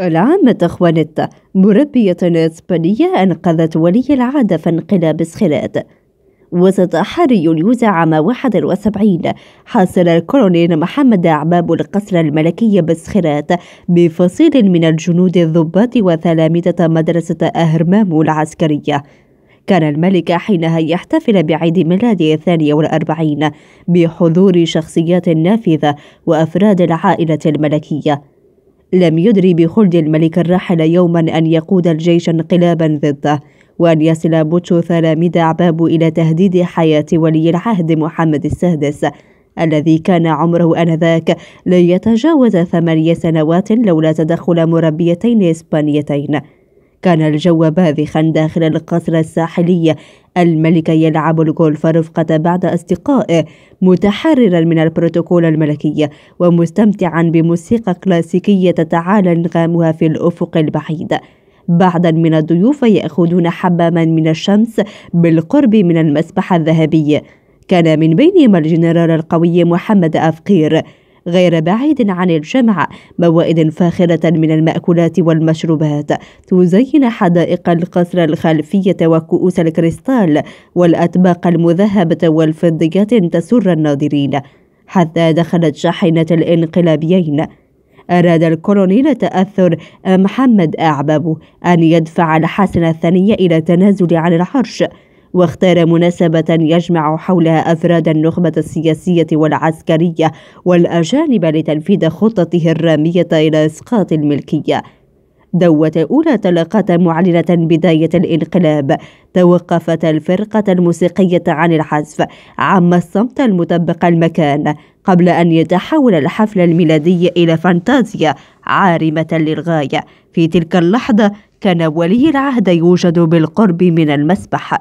العامة خوانيتا مربية إسبانية أنقذت ولي العهد في انقلاب سخيلات وسط حري يوليوز عام 71 حاصر الكولونيل محمد عباب القصر الملكي بسخيلات بفصيل من الجنود الضباط وتلامذة مدرسة أهرمام العسكرية كان الملك حينها يحتفل بعيد ميلاده الثاني والأربعين بحضور شخصيات نافذة وأفراد العائلة الملكية لم يدري بخلد الملك الراحل يوما أن يقود الجيش انقلابا ضده وأن يصل بوتشو ثلاميذ عباب إلى تهديد حياة ولي العهد محمد السادس الذي كان عمره آنذاك لن يتجاوز ثمانية سنوات لولا تدخل مربيتين إسبانيتين كان الجو باذخا داخل القصر الساحلي الملك يلعب الجولف رفقة بعد أصدقائه متحررا من البروتوكول الملكي ومستمتعا بموسيقى كلاسيكية تتعالى أنغامها في الأفق البعيد بعضا من الضيوف يأخذون حماما من الشمس بالقرب من المسبح الذهبي كان من بينهم الجنرال القوي محمد أفقير غير بعيد عن الجامعة موائد فاخرة من المأكولات والمشروبات تزين حدائق القصر الخلفية وكؤوس الكريستال والأطباق المذهبة والفضيات تسر الناظرين حتى دخلت شاحنة الانقلابيين أراد الكولونيل تأثر محمد أعبابو أن يدفع الحسن الثاني إلى التنازل عن العرش واختار مناسبة يجمع حولها أفراد النخبة السياسية والعسكرية والأجانب لتنفيذ خطته الرامية إلى إسقاط الملكية دوة أولى تلقت معلنة بداية الانقلاب توقفت الفرقة الموسيقية عن الحذف عم الصمت المطبق المكان قبل أن يتحول الحفل الميلادي إلى فانتازيا عارمة للغاية في تلك اللحظة كان ولي العهد يوجد بالقرب من المسبح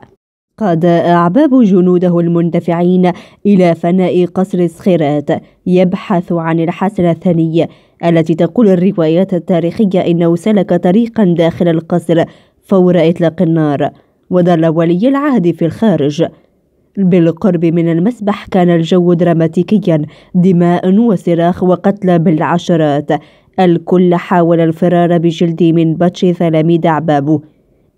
قاد أعباب جنوده المندفعين إلى فناء قصر سخيرات يبحث عن الحسنة الثانية التي تقول الروايات التاريخية إنه سلك طريقا داخل القصر فور إطلاق النار وظل ولي العهد في الخارج بالقرب من المسبح كان الجو دراماتيكيا دماء وصراخ وقتل بالعشرات الكل حاول الفرار بجلد من بطش تلاميذ عبابه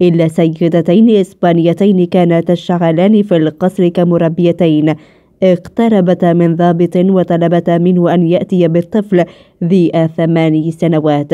إلا سيدتين إسبانيتين كانتا تشتغلان في القصر كمربيتين اقتربتا من ضابط وطلبتا منه أن يأتي بالطفل ذي ثماني سنوات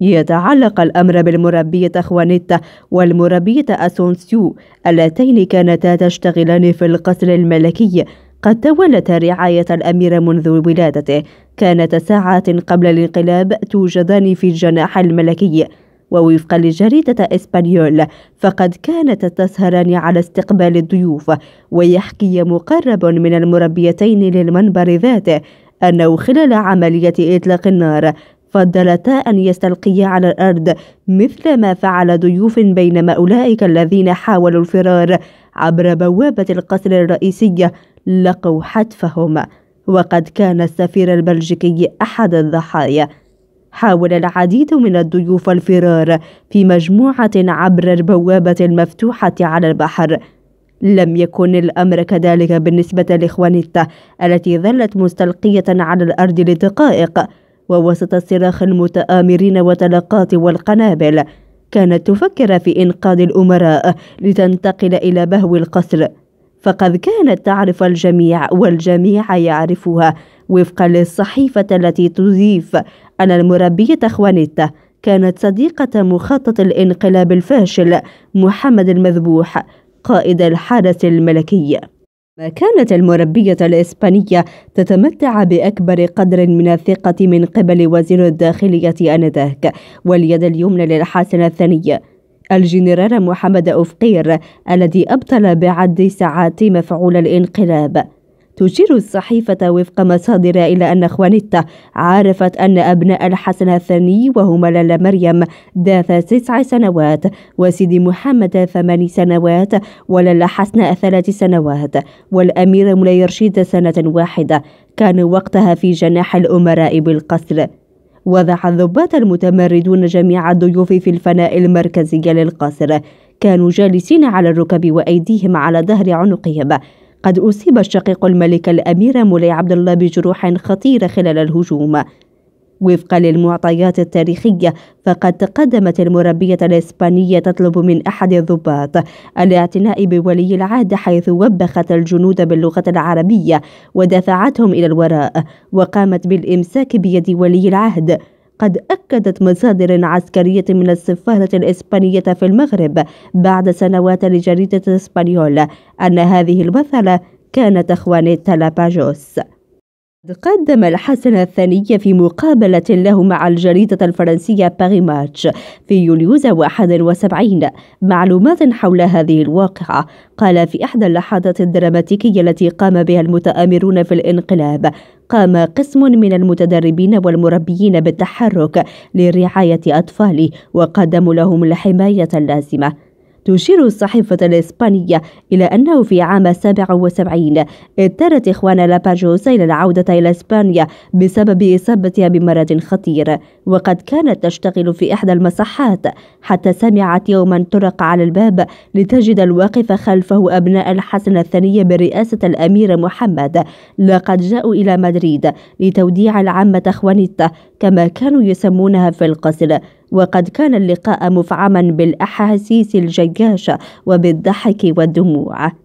يتعلق الأمر بالمربية خوانيتا والمربية أسونسيو اللتين كانتا تشتغلان في القصر الملكي قد تولتا رعاية الأمير منذ ولادته كانت ساعات قبل الانقلاب توجدان في الجناح الملكي ووفقا لجريدة إسبانيول فقد كانت تسهران على استقبال الضيوف ويحكي مقرب من المربيتين للمنبر ذاته أنه خلال عملية إطلاق النار فضلتا أن يستلقيا على الأرض مثل ما فعل ضيوف بينما أولئك الذين حاولوا الفرار عبر بوابة القصر الرئيسية لقوا حتفهم وقد كان السفير البلجيكي أحد الضحايا حاول العديد من الضيوف الفرار في مجموعة عبر البوابة المفتوحة على البحر لم يكن الأمر كذلك بالنسبة لإخوانيتا التي ظلت مستلقية على الأرض لدقائق ووسط صراخ المتآمرين وطلقات والقنابل كانت تفكر في إنقاذ الأمراء لتنتقل إلى بهو القصر فقد كانت تعرف الجميع والجميع يعرفها وفقا للصحيفة التي تضيف أن المربية خوانيتا كانت صديقة مخطط الانقلاب الفاشل محمد المذبوح قائد الحرس الملكي ما كانت المربية الإسبانية تتمتع بأكبر قدر من الثقة من قبل وزير الداخلية آنذاك واليد اليمنى للحسن الثاني الجنرال محمد أفقير الذي أبطل بعد ساعات مفعول الانقلاب تشير الصحيفة وفق مصادر إلى أن خوانيتا عرفت أن أبناء الحسن الثاني وهما لالا مريم ذات تسع سنوات وسيدي محمد ثمان سنوات ولالا حسن ثلاث سنوات والأمير مولاي رشيد سنة واحدة كانوا وقتها في جناح الأمراء بالقصر وضع الضباط المتمردون جميع الضيوف في الفناء المركزي للقصر كانوا جالسين على الركب وأيديهم على ظهر عنقهم قد أصيب الشقيق الملك الأمير مولاي عبد الله بجروح خطيرة خلال الهجوم وفقا للمعطيات التاريخية فقد تقدمت المربية الإسبانية تطلب من أحد الضباط الاعتناء بولي العهد حيث وبخت الجنود باللغة العربية ودفعتهم إلى الوراء وقامت بالإمساك بيد ولي العهد قد أكدت مصادر عسكرية من السفارة الإسبانية في المغرب بعد سنوات لجريدة إسبانيول أن هذه المثلة كانت إخوان تلاباجوس قدم الحسن الثاني في مقابلة له مع الجريدة الفرنسية باري ماتش في يوليوز 71 معلومات حول هذه الواقعة قال في إحدى اللحظات الدراماتيكية التي قام بها المتآمرون في الانقلاب قام قسم من المتدربين والمربيين بالتحرك لرعاية أطفالي وقدموا لهم الحماية اللازمة تشير الصحيفة الإسبانية إلى أنه في عام 77 اضطرت إخوان لاباجوس إلى العودة إلى إسبانيا بسبب إصابتها بمرض خطير وقد كانت تشتغل في إحدى المصحات حتى سمعت يوما طرق على الباب لتجد الواقف خلفه أبناء الحسن الثاني برئاسة الأمير محمد لقد جاءوا إلى مدريد لتوديع العمة خوانيتا كما كانوا يسمونها في القصر وقد كان اللقاء مفعما بالأحاسيس الجياشة وبالضحك والدموع